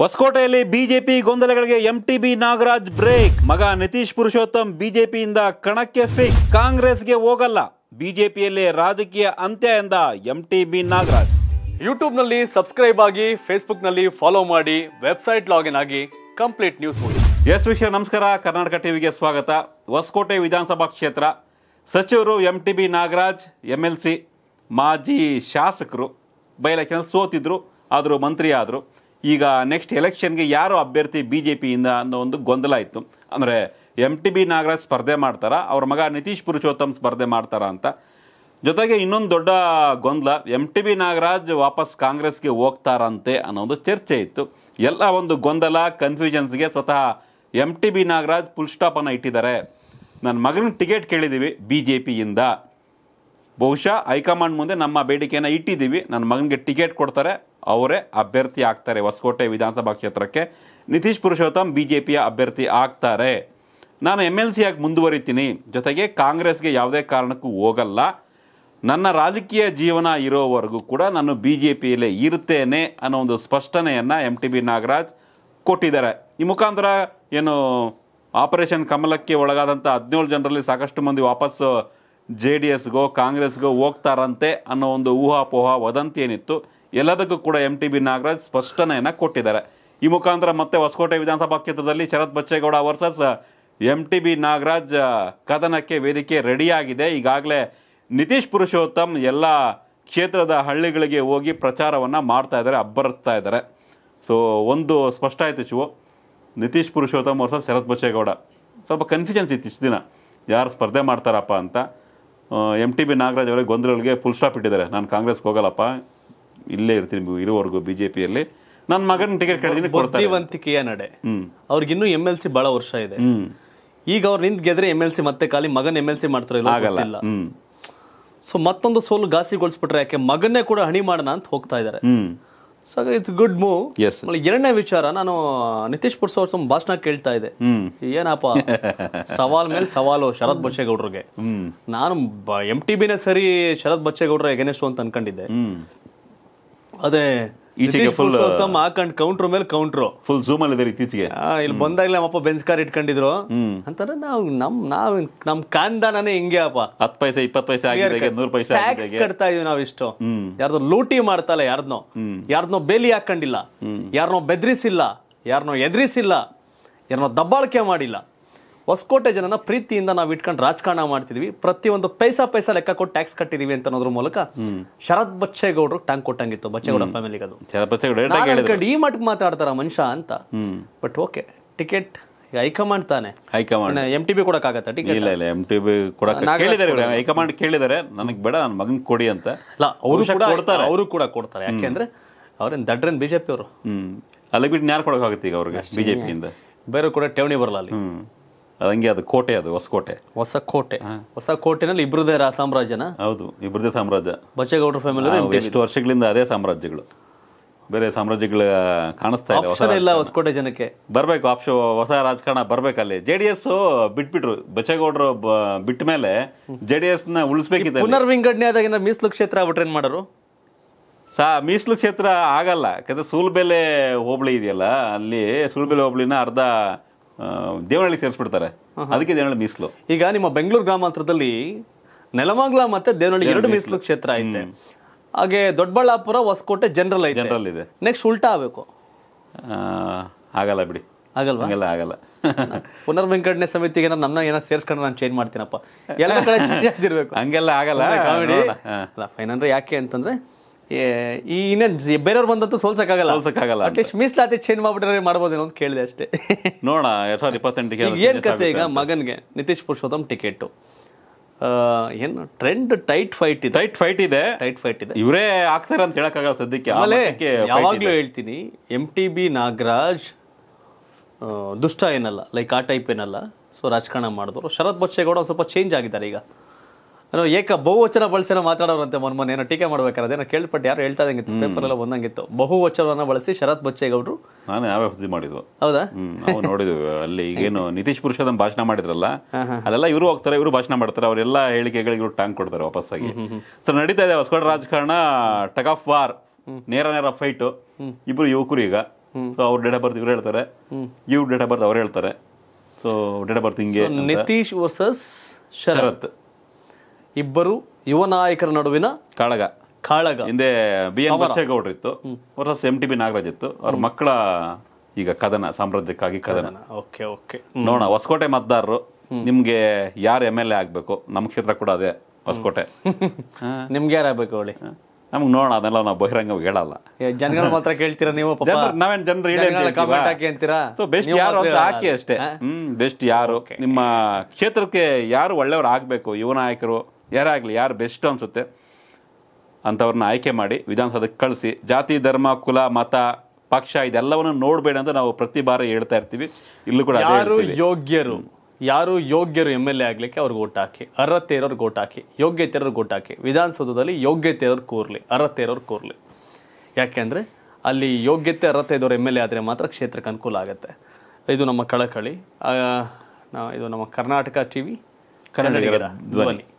ಹೊಸಕೋಟೆಯಲ್ಲಿ BJP ಗೊಂದಲಗಳಿಗೆ MTB Nagaraj break ಮಗ ನಿತೀಶ್ ಪುರುಷೋತ್ತಮ್ ಬಿಜೆಪಿಯಿಂದ ಕಣಕ್ಕೆ ಫಿಕ್ಸ್ ಕಾಂಗ್ರೆಸ್ಗೆ ಹೋಗಲ್ಲ ಬಿಜೆಪಿಯಲ್ಲಿ ರಾಜಕೀಯ ಅಂತ್ಯ ಎಂದ ಎಂಟಿಬಿ ನಾಗರಾಜ್ ಯೂಟ್ಯೂಬ್ನಲ್ಲಿ ಸಬ್ಸ್ಕ್ರೈಬ್ ಆಗಿ ಫೇಸ್ಬುಕ್ನಲ್ಲಿ ಫಾಲೋ ಮಾಡಿ ವೆಬ್ಸೈಟ್ ಲಾಗಿನ್ ಆಗಿ ಕಂಪ್ಲೀಟ್ ನ್ಯೂಸ್ ನೋಡಿ ಎಸ್ ವಿಷಯ ನಮಸ್ಕಾರ ಕರ್ನಾಟಕ ಟಿವಿಗೆ ಸ್ವಾಗತ ಹೊಸಕೋಟೆ ವಿಧಾನಸಭಾ ಕ್ಷೇತ್ರ ಸಚಿವರು M T B Nagaraj M L C ಮಾಜಿ ಶಾಸಕರು ಬೈ ಸೋತಿದ್ರು ಆದರೂ ಮಂತ್ರಿ ಆದರು ಈಗ ನೆಕ್ಸ್ಟ್ ಎಲೆಕ್ಷನ್ಗೆ ಯಾರು ಅಭ್ಯರ್ಥಿ ಬಿ ಜೆ ಪಿಯಿಂದ ಅನ್ನೋ ಒಂದು ಗೊಂದಲ ಇತ್ತು ಅಂದರೆ ಎಮ್ ಟಿ ಬಿ ನಾಗರಾಜ್ ಸ್ಪರ್ಧೆ ಮಾಡ್ತಾರಾ ಅವ್ರ ಮಗ ನಿತೀಶ್ ಪುರುಷೋತ್ತಮ್ ಸ್ಪರ್ಧೆ ಮಾಡ್ತಾರ ಅಂತ ಜೊತೆಗೆ ಇನ್ನೊಂದು ದೊಡ್ಡ ಗೊಂದಲ ಎಮ್ ಟಿ ಬಿ ನಾಗರಾಜ್ ವಾಪಸ್ ಕಾಂಗ್ರೆಸ್ಗೆ ಹೋಗ್ತಾರಂತೆ ಅನ್ನೋ ಒಂದು ಚರ್ಚೆ ಇತ್ತು ಎಲ್ಲ ಒಂದು ಗೊಂದಲ ಕನ್ಫ್ಯೂಷನ್ಸ್ಗೆ ಸ್ವತಃ M T B Nagaraj full ಸ್ಟಾಪನ್ನು ಇಟ್ಟಿದ್ದಾರೆ ನನ್ನ ಮಗನ ಟಿಕೆಟ್ ಕೇಳಿದ್ದೀವಿ ಬಿ ಜೆ ಪಿಯಿಂದ ಬಹುಶಃ ಹೈಕಮಾಂಡ್ ಮುಂದೆ ನಮ್ಮ ಬೇಡಿಕೆಯನ್ನು ಇಟ್ಟಿದ್ದೀವಿ ನನ್ನ ಮಗನಿಗೆ ಟಿಕೆಟ್ ಕೊಡ್ತಾರೆ ಅವರೇ ಅಭ್ಯರ್ಥಿ ಆಗ್ತಾರೆ ಹೊಸಕೋಟೆ ವಿಧಾನಸಭಾ ಕ್ಷೇತ್ರಕ್ಕೆ ನಿತೀಶ್ ಪುರುಷೋತ್ತಮ್ ಬಿ ಜೆ ಪಿಯ ಅಭ್ಯರ್ಥಿ ಆಗ್ತಾರೆ ನಾನು ಎಮ್ ಎಲ್ ಸಿ ಆಗಿ ಮುಂದುವರಿತೀನಿ ಜೊತೆಗೆ ಕಾಂಗ್ರೆಸ್ಗೆ ಯಾವುದೇ ಕಾರಣಕ್ಕೂ ಹೋಗಲ್ಲ ನನ್ನ ರಾಜಕೀಯ ಜೀವನ ಇರೋವರೆಗೂ ಕೂಡ ನಾನು ಬಿ ಜೆ ಪಿಯಲ್ಲೇ ಇರ್ತೇನೆ ಅನ್ನೋ ಒಂದು ಸ್ಪಷ್ಟನೆಯನ್ನು ಎಮ್ ಟಿ ಬಿ ನಾಗರಾಜ್ ಕೊಟ್ಟಿದ್ದಾರೆ ಈ ಮುಖಾಂತರ ಏನು ಆಪರೇಷನ್ ಕಮಲಕ್ಕೆ ಒಳಗಾದಂಥ ಹದಿನೇಳು ಜನರಲ್ಲಿ ಸಾಕಷ್ಟು ಮಂದಿ ವಾಪಸ್ಸು ಜೆ ಡಿ ಎಸ್ಗೋ ಕಾಂಗ್ರೆಸ್ಗೋ ಹೋಗ್ತಾರಂತೆ ಅನ್ನೋ ಒಂದು ಊಹಾಪೋಹ ವದಂತಿ ಏನಿತ್ತು ಎಲ್ಲದಕ್ಕೂ ಕೂಡ ಎಂ ಟಿ ಬಿ ನಾಗರಾಜ್ ಸ್ಪಷ್ಟನೆಯನ್ನು ಕೊಟ್ಟಿದ್ದಾರೆ ಈ ಮುಖಾಂತರ ಮತ್ತೆ ಹೊಸಕೋಟೆ ವಿಧಾನಸಭಾ ಕ್ಷೇತ್ರದಲ್ಲಿ Sharath Bachegowda versus M T B Nagaraj ಕದನಕ್ಕೆ ವೇದಿಕೆ ರೆಡಿಯಾಗಿದೆ ಈಗಾಗಲೇ ನಿತೀಶ್ ಪುರುಷೋತ್ತಮ್ ಎಲ್ಲ ಕ್ಷೇತ್ರದ ಹಳ್ಳಿಗಳಿಗೆ ಹೋಗಿ ಪ್ರಚಾರವನ್ನು ಮಾಡ್ತಾ ಇದ್ದಾರೆ ಅಬ್ಬರಿಸ್ತಾ ಇದ್ದಾರೆ ಸೊ ಒಂದು ಸ್ಪಷ್ಟ ಆಯಿತು ಶಿವು ನಿತೀಶ್ ಪುರುಷೋತ್ತಮ್ ವರ್ಸಸ್ ಶರತ್ ಬಚ್ಚೇಗೌಡ ಸ್ವಲ್ಪ ಕನ್ಫ್ಯೂಷನ್ಸ್ ಇತ್ತು ಇಷ್ಟು ದಿನ ಯಾರು ಸ್ಪರ್ಧೆ ಮಾಡ್ತಾರಪ್ಪ ಅಂತ ಎಮ್ ಟಿ ಬಿ ನಾಗರಾಜ್ ಅವರಿಗೆ ಗೊಂದಲಗಳಿಗೆ ಫುಲ್ ಸ್ಟಾಪ್ ಇಟ್ಟಿದ್ದಾರೆ ನಾನು ಕಾಂಗ್ರೆಸ್ಗೆ ಹೋಗಲ್ಲಪ್ಪ ಇಲ್ಲೇ ಇರ್ತೀನಿ ಇರೋವರೆಗೂ ಬಿ ಜೆ ನನ್ನ ಮಗನ ಟಿಕೆಟ್ ಕೇಳಿದೀನಿ ಬುದ್ಧಿವಂತಿಕೆಯ ನಡೆ ಅವ್ರಿಗಿನ್ನೂ ಎಮ್ ಎಲ್ ಸಿ ಬಹಳ ವರ್ಷ ಇದೆ ಈಗ ಅವ್ರು ನಿಂತ ಗೆದ್ರೆ ಎಮ್ ಎಲ್ ಸಿ ಮತ್ತೆ ಖಾಲಿ ಮಗನ್ ಎಮ್ ಎಲ್ ಸಿ ಮಾಡ್ತಾರೆ ಆಗಲ್ಲ ಸೊ ಮತ್ತೊಂದು ಸೋಲು ಘಾಸಿಗೊಳಿಸ್ಬಿಟ್ರೆ ಯಾಕೆ ಮಗನ್ನೇ ಕೂಡ ಹಣಿ ಮಾಡೋಣ ಅಂತ ಹೋಗ್ತಾ ಇದ್ದಾರೆ ಸೊ ಇಟ್ಸ್ ಗುಡ್ ಮೂವ್ ಎರಡನೇ ವಿಚಾರ ನಾನು ನಿತೀಶ್ ಪುರ್ಸೋ ಭಾಷಣ ಕೇಳ್ತಾ ಇದ್ದೆ ಏನಪ್ಪ ಸವಾಲ್ ಮೇಲೆ ಸವಾಲು ಶರತ್ ಬಚ್ಚೇಗೌಡ್ರಿಗೆ ನಾನು ಎಂ ಟಿ ಬಿನೇ ಸರಿ ಶರತ್ ಬಚ್ಚೇಗೌಡ್ರ ಎಗನೆಸ್ಟು ಅಂತ ಅನ್ಕೊಂಡಿದ್ದೆ ಅದೇ ಈಚೆಗೆ ಫುಲ್ ಗೌತಮ್ ಹಾಕೊಂಡ್ ಕೌಂಟರ್ ಮೇಲೆ ಕೌಂಟ್ರು ಫುಲ್ ಝೂಮ್ ಅಲ್ಲಿ ಇದಾರೆ ಇತ್ತೀಚೆಗೆ ಇಲ್ಲಿ ಬಂದಾಗಲೇ ಅಪ್ಪ ಬೆಂಚ್ ಕಾರ್ ಇಟ್ಕೊಂಡಿದ್ರು ಅಂತಾರೆ ನಾವು ನಮ್ ನಾವ್ ನಮ್ ಕಾಂದಾನೇ ಹಿಂಗೆ ಅಪ್ಪ ಹತ್ ಪೈಸೆ ಇಪ್ಪತ್ ಪೈಸೆ ಆಗಿದೆ ನೂರ್ ಪೈಸೆ ಟ್ಯಾಕ್ಸ್ ಕಟ್ತಾ ಇದೀವಿ ನಾವ್ ಇಷ್ಟು ಯಾರ್ದೋ ಲೂಟಿ ಮಾಡ್ತಲ್ಲ ಯಾರ್ದನೋ ಯಾರ್ದನೋ ಬೇಲಿ ಹಾಕೊಂಡಿಲ್ಲ ಯಾರನ್ನೋ ಬೆದ್ರಿಸಿಲ್ಲ ಯಾರನ್ನೋ ಎದ್ರಿಸಿಲ್ಲ ಯಾರನ್ನೋ ದಬ್ಬಾಳಿಕೆ ಮಾಡಿಲ್ಲ ಹೊಸಕೋಟೆ ಜನನ ಪ್ರೀತಿಯಿಂದ ನಾವು ಇಟ್ಕೊಂಡು ರಾಜಕಾರಣ ಮಾಡ್ತಿದ್ವಿ ಪ್ರತಿಯೊಂದು ಪೈಸಾ ಪೈಸಾ ಲೆಕ್ಕ ಕೊಟ್ಟು ಟ್ಯಾಕ್ಸ್ ಕಟ್ಟಿದೀವಿ ಅಂತ ಅನ್ನೋದ್ರ ಮೂಲಕ ಶರತ್ ಬಚ್ಚೇಗೌಡರು ಟ್ಯಾಂಕ್ ಕೊಟ್ಟಂಗಿತ್ತು ಬಚ್ಚೇಗೌಡ ಫ್ಯಾಮಿಲಿಗೆ ಅದು ಈ ಮಟ್ಗೆ ಮಾತಾಡ್ತಾರ ಮನುಷ್ಯ ಅಂತ ಬಟ್ ಓಕೆ ಟಿಕೆಟ್ ಹೈಕಮಾಂಡ್ ತಾನೆ ಹೈಕಮಾಂಡ್ ಎಂ ಟಿ ಬಿ ಆಗತ್ತಾ ಟಿಕೆಟ್ ಇಲ್ಲ ಇಲ್ಲ ಎಂ ಟಿ ಬಿ ಕೊಡಕ್ಕೆ ಕೇಳಿದಾರೆ ಹೈಕಮಾಂಡ್ ನನಗೆ ಬೇಡ ನನ್ನ ಮಗನ್ ಕೊಡಿ ಅಂತ ಅಲ್ಲ ಅವರು ಕೂಡ ಕೊಡ್ತಾರೆ ಅವರು ಕೂಡ ಕೊಡ್ತಾರೆ ಯಾಕೆಂದ್ರೆ ಅವ್ರೇನ್ ದಡ್ರೇನ್ ಬಿಜೆಪಿ ಅವರು ಅಲ್ಲಿ ಬಿಟ್ಟು ಕೊಡಕ್ ಆಗುತ್ತೆ ಈಗ ಅವ್ರಿಗೆ ಬಿಜೆಪಿಯಿಂದ ಬೇರೆ ಕೂಡ ಠೇವಣಿ ಬರಲ್ಲ ಅಲ್ಲಿ ಅದಂಗೆ ಅದು ಕೋಟೆ ಅದು ಹೊಸಕೋಟೆ ಹೊಸಕೋಟೆ ಹೊಸಕೋಟೆನಲ್ಲಿ ಇಬ್ಬರದೇ ಸಾಮ್ರಾಜ್ಯನ ಹೌದು ಇಬ್ಬರದೇ ಸಾಮ್ರಾಜ್ಯ ಬಚ್ಚೇಗೌಡರ ಫ್ಯಾಮಿಲಿ ಎಷ್ಟು ವರ್ಷಗಳಿಂದ ಅದೇ ಸಾಮ್ರಾಜ್ಯಗಳು ಬೇರೆ ಸಾಮ್ರಾಜ್ಯಗಳ ಕಾಣಿಸ್ತಾ ಇಲ್ಲ ಇಲ್ಲ ಹೊಸಕೋಟೆ ಜನಕ್ಕೆ ಬರಬೇಕು ಆಪ್ಷನ್ ಹೊಸ ರಾಜಕಾರಣ ಬರಬೇಕು ಅಲ್ಲಿ ಜೆ ಡಿ ಎಸ್ ಬಿಟ್ಬಿಟ್ರು ಬಚ್ಚೇಗೌಡರು ಬಿಟ್ಟ ಮೇಲೆ ಜೆ ಡಿ ಎಸ್ ನ ಉಳಿಸ್ಬೇಕಿತ್ತು ಆದಾಗ ಮೀಸಲು ಕ್ಷೇತ್ರ ಆಗ್ಬಿಟ್ರೆ ಏನು ಮಾಡೋರು ಸಾ ಮೀಸಲು ಕ್ಷೇತ್ರ ಆಗಲ್ಲ ಯಾಕಂದ್ರೆ ಸೂಲ್ಬೆಲೆ ಹೋಬಳಿ ಇದೆಯಲ್ಲ ಅಲ್ಲಿ ಸೂಲ್ಬೆಲೆ ಹೋಬಳಿನ ಅರ್ಧ ದೇವನಹಳ್ಳಿ ಸೇರಿಸ್ಬಿಡ್ತಾರೆ ಅದಕ್ಕೆ ದೇವನಹಳ್ಳಿ ಮೀಸಲು ಈಗ ನಿಮ್ಮ ಬೆಂಗಳೂರು ಗ್ರಾಮಾಂತರದಲ್ಲಿ ನೆಲಮಂಗ್ಲ ಮತ್ತೆ ದೇವನಹಳ್ಳಿ ಎರಡು ಮೀಸಲು ಕ್ಷೇತ್ರ ಐತೆ ಹಾಗೆ ದೊಡ್ಡಬಳ್ಳಾಪುರ ಹೊಸಕೋಟೆ ಜನರಲ್ ಐತೆ ಜನರಲ್ ಇದೆ ನೆಕ್ಸ್ಟ್ ಉಲ್ಟಾ ಆಗಬೇಕು ಆಗಲ್ಲ ಬಿಡಿ ಆಗಲ್ವಾ ಆಗಲ್ಲ ಪುನರ್ ವೆಂಕಟನೆ ಸಮಿತಿಗೆ ನಮ್ಮನ್ನ ಏನೋ ಸೇರ್ಸ್ಕೊಂಡು ನಾನು ಚೇಂಜ್ ಮಾಡ್ತೀನಪ್ಪ ಎಲ್ಲ ಕಡೆ ಚೇಂಜ್ ಆಗ್ತಿರ್ಬೇಕು ಹಂಗೆಲ್ಲ ಆಗಲ್ಲ ಕಾಮಿಡಿ ಅಂದ್ರೆ ಯಾಕೆ ಅಂತಂದ್ರೆ ಈ ಇನ್ನೇನು ಬೇರೆಯವ್ರು ಬಂದಂತೂ ಸೋಲ್ಸಕ್ಕಾಗಲ್ಲ ಸೋಲ್ಸಕ್ಕಾಗಲ್ಲ ಅಟ್ಲೀಸ್ಟ್ ಮೀಸಲಾತಿ ಚೇಂಜ್ ಮಾಡ್ಬಿಟ್ರೆ ಮಾಡ್ಬೋದೇನೋ ಅಂತ ಕೇಳಿದೆ ಅಷ್ಟೇ ನೋಡ ಎರಡ್ ಸಾವಿರದ ಇಪ್ಪತ್ತೆಂಟಿಗೆ ಏನು ಕತೆ ಈಗ ಮಗನಿಗೆ ನಿತೀಶ್ ಪುರುಷೋತ್ತಮ್ ಟಿಕೆಟು ಏನು ಟ್ರೆಂಡ್ ಟೈಟ್ ಫೈಟ್ ಇದೆ ಟೈಟ್ ಫೈಟ್ ಇದೆ ಟೈಟ್ ಫೈಟ್ ಇದೆ ಇವರೇ ಆಗ್ತಾರೆ ಅಂತ ಹೇಳಕ್ಕಾಗಲ್ಲ ಸದ್ಯಕ್ಕೆ ಆಮೇಲೆ ಯಾವಾಗಲೂ ಹೇಳ್ತೀನಿ ಎಮ್ ಟಿ ಬಿ ನಾಗರಾಜ್ ದುಷ್ಟ ಏನಲ್ಲ ಲೈಕ್ ಆ ಟೈಪ್ ಏನಲ್ಲ ಸೊ ರಾಜಕಾರಣ ಮಾಡಿದ್ರು ಶರತ್ ಬಚ್ಚೇಗೌಡ ಸ್ವಲ್ಪ ಚೇಂಜ್ ಆಗಿದ್ದಾರೆ ಈಗ ಏಕ ಬಹುವಚನ ಬಳಸಿನ ಮಾತಾಡೋರಂತೆ ಮೊನ್ನೆ ಏನೋ ಟೀಕೆ ಮಾಡ್ಬೇಕಾದ್ರೆ ಏನೋ ಕೇಳ್ಪಟ್ಟು ಯಾರು ಹೇಳ್ತಾ ಇದ್ದಂಗಿತ್ತು ಪೇಪರ್ ಎಲ್ಲ ಬಂದಂಗಿತ್ತು ಬಹುವಚನವನ್ನ ಬಳಸಿ ಶರತ್ ಬಚ್ಚೇಗೌಡರು ನಾನು ನಾವೇ ಸುದ್ದಿ ಮಾಡಿದ್ವು ಹೌದಾ ನಾವು ನೋಡಿದ್ವಿ ಅಲ್ಲಿ ಈಗೇನು ನಿತೀಶ್ ಪುರುಷ ಪುರುಷೋತ್ತಮ್ ಭಾಷಣ ಮಾಡಿದ್ರಲ್ಲ ಅದೆಲ್ಲ ಇವರು ಹೋಗ್ತಾರೆ ಇವರು ಭಾಷಣ ಮಾಡ್ತಾರೆ ಅವರೆಲ್ಲ ಹೇಳಿಕೆಗಳಿಗೆ ಇವರು ಟಾಂಗ್ ಕೊಡ್ತಾರೆ ವಾಪಸ್ಸಾಗಿ ಸೊ ನಡೀತಾ ಇದೆ ಹೊಸಗೌಡ ರಾಜಕಾರಣ ಟಗ್ ಆಫ್ ವಾರ್ ನೇರ ನೇರ ಫೈಟ್ ಇಬ್ರು ಯುವಕರು ಈಗ ಸೊ ಅವ್ರ ಡೇಟ್ ಆಫ್ ಬರ್ತ್ ಇವ್ರು ಹೇಳ್ತಾರೆ ಇವ್ರ ಡೇಟ್ ಆಫ್ ಬರ್ತ್ ಅವ್ರು ಹೇಳ್ತಾರೆ ಸೊ ಡೇಟ್ ಆಫ್ ಬರ್ತ್ ಹಿಂಗೆ ನಿತೀಶ್ ವರ್ಸಸ್ ಶರತ್ ಇಬ್ಬರು ಯುವ ನಾಯಕರ ನಡುವಿನ ಕಾಳಗ ಕಾಳಗ ಹಿಂದೆ ಬಿ ಎನ್ ಬಚ್ಚೇಗೌಡ್ರು ಇತ್ತು versus M T B Nagaraj ಇತ್ತು ಅವ್ರ ಮಕ್ಕಳ ಈಗ ಕದನ ಸಾಮ್ರಾಜ್ಯಕ್ಕಾಗಿ ಕದನ ಓಕೆ ಓಕೆ ನೋಡೋಣ ಹೊಸಕೋಟೆ ಮತದಾರರು ನಿಮ್ಗೆ ಯಾರು ಎಮ್ ಎಲ್ ಎ ಆಗ್ಬೇಕು ನಮ್ಮ ಕ್ಷೇತ್ರ ಕೂಡ ಅದೇ ಹೊಸಕೋಟೆ ನಿಮ್ಗೆ ಯಾರು ಆಗ್ಬೇಕು ಹೇಳಿ ನಮ್ಗೆ ನೋಡೋಣ ಅದೆಲ್ಲ ನಾವು ಬಹಿರಂಗ ಹೇಳಲ್ಲ ಜನಗಳ ಮಾತ್ರ ಕೇಳ್ತೀರಾ ನೀವು ನಾವೇನು ಜನರು ಹಾಕಿ ಅಂತೀರಾ ಬೆಸ್ಟ್ ಯಾರು ಅಂತ ಹಾಕಿ ಅಷ್ಟೇ ಹ್ಮ್ ಬೆಸ್ಟ್ ಯಾರು ನಿಮ್ಮ ಕ್ಷೇತ್ರಕ್ಕೆ ಯಾರು ಒಳ್ಳೆಯವ್ರು ಆಗ್ಬೇಕು ಯುವ ನಾಯಕರು ಯಾರಾಗಲಿ ಯಾರು ಬೆಸ್ಟ್ ಅನಿಸುತ್ತೆ ಅಂಥವ್ರನ್ನ ಆಯ್ಕೆ ಮಾಡಿ ವಿಧಾನಸೌಧಕ್ಕೆ ಕಳಿಸಿ ಜಾತಿ ಧರ್ಮ ಕುಲ ಮತ ಪಕ್ಷ ಇದೆಲ್ಲವನ್ನು ನೋಡಬೇಡ ಅಂತ ನಾವು ಪ್ರತಿ ಬಾರಿ ಹೇಳ್ತಾ ಇರ್ತೀವಿ ಇಲ್ಲೂ ಕೂಡ ಯಾರು ಯೋಗ್ಯರು ಯಾರು ಯೋಗ್ಯರು ಎಮ್ ಎಲ್ ಎ ಆಗಲಿಕ್ಕೆ ಅವ್ರಿಗೆ ಓಟ್ ಹಾಕಿ ಅರ್ಹತೆ ಇರೋರು ಓಟ್ ಹಾಕಿ ಯೋಗ್ಯತೆ ಇರೋರು ಓಟ್ ಹಾಕಿ ವಿಧಾನಸೌಧದಲ್ಲಿ ಯೋಗ್ಯತೆ ಇರೋರು ಕೂರ್ಲಿ ಅರ್ಹತೆ ಇರೋರು ಕೂರ್ಲಿ ಯಾಕೆಂದರೆ ಅಲ್ಲಿ ಯೋಗ್ಯತೆ ಅರ್ಹತೆ ಎಮ್ ಎಲ್ ಎ ಆದರೆ ಮಾತ್ರ ಕ್ಷೇತ್ರಕ್ಕೆ ಅನುಕೂಲ ಆಗುತ್ತೆ ಇದು ನಮ್ಮ ಕಳಕಳಿ ಇದು ನಮ್ಮ ಕರ್ನಾಟಕ ಟಿ ವಿ ಕನ್ನಡಿಗರ ಧ್ವನಿ